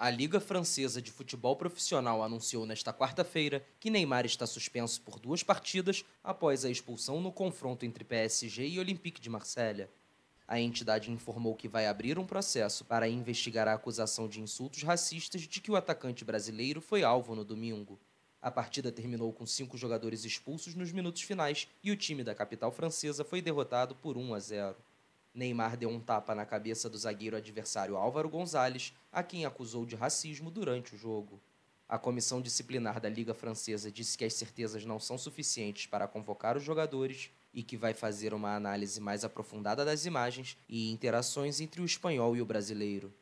A Liga Francesa de Futebol Profissional anunciou nesta quarta-feira que Neymar está suspenso por duas partidas após a expulsão no confronto entre PSG e Olympique de Marselha. A entidade informou que vai abrir um processo para investigar a acusação de insultos racistas de que o atacante brasileiro foi alvo no domingo. A partida terminou com cinco jogadores expulsos nos minutos finais e o time da capital francesa foi derrotado por 1 a 0. Neymar deu um tapa na cabeça do zagueiro adversário Álvaro Gonzalez, a quem acusou de racismo durante o jogo. A comissão disciplinar da Liga Francesa disse que as certezas não são suficientes para convocar os jogadores e que vai fazer uma análise mais aprofundada das imagens e interações entre o espanhol e o brasileiro.